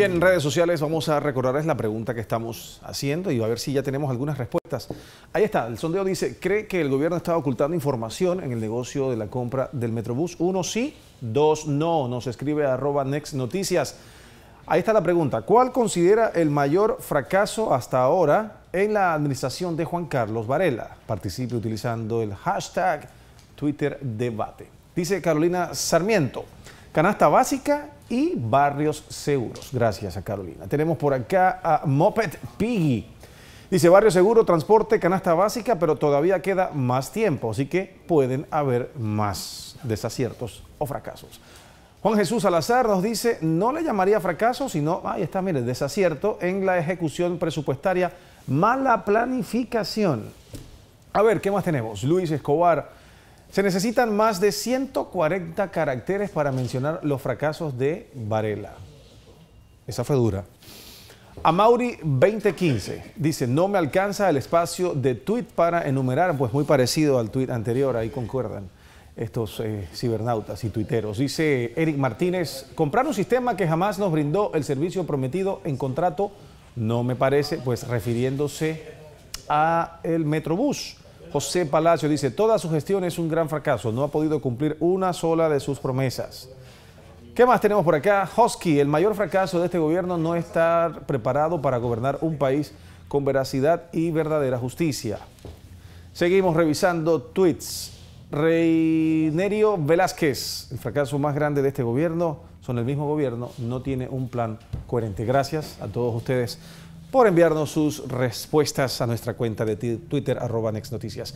bien, en redes sociales vamos a recordarles la pregunta que estamos haciendo y a ver si ya tenemos algunas respuestas. Ahí está, el sondeo dice, ¿cree que el gobierno está ocultando información en el negocio de la compra del Metrobús? Uno sí, dos no, nos escribe arroba Next Noticias. Ahí está la pregunta, ¿cuál considera el mayor fracaso hasta ahora en la administración de Juan Carlos Varela? Participe utilizando el hashtag Twitter Debate. Dice Carolina Sarmiento canasta básica y barrios seguros. Gracias a Carolina. Tenemos por acá a Moped Piggy. Dice barrio seguro, transporte, canasta básica, pero todavía queda más tiempo, así que pueden haber más desaciertos o fracasos. Juan Jesús Salazar nos dice, no le llamaría fracaso, sino, ahí está, mire, desacierto en la ejecución presupuestaria, mala planificación. A ver, ¿qué más tenemos? Luis Escobar se necesitan más de 140 caracteres para mencionar los fracasos de Varela. Esa fue dura. Mauri 2015 dice, no me alcanza el espacio de tuit para enumerar, pues muy parecido al tuit anterior, ahí concuerdan estos eh, cibernautas y tuiteros. Dice Eric Martínez, comprar un sistema que jamás nos brindó el servicio prometido en contrato, no me parece, pues refiriéndose a el Metrobús. José Palacio dice, toda su gestión es un gran fracaso, no ha podido cumplir una sola de sus promesas. ¿Qué más tenemos por acá? Hosky, el mayor fracaso de este gobierno no estar preparado para gobernar un país con veracidad y verdadera justicia. Seguimos revisando tweets. Reinerio Velázquez, el fracaso más grande de este gobierno, son el mismo gobierno, no tiene un plan coherente. Gracias a todos ustedes por enviarnos sus respuestas a nuestra cuenta de Twitter arroba Noticias.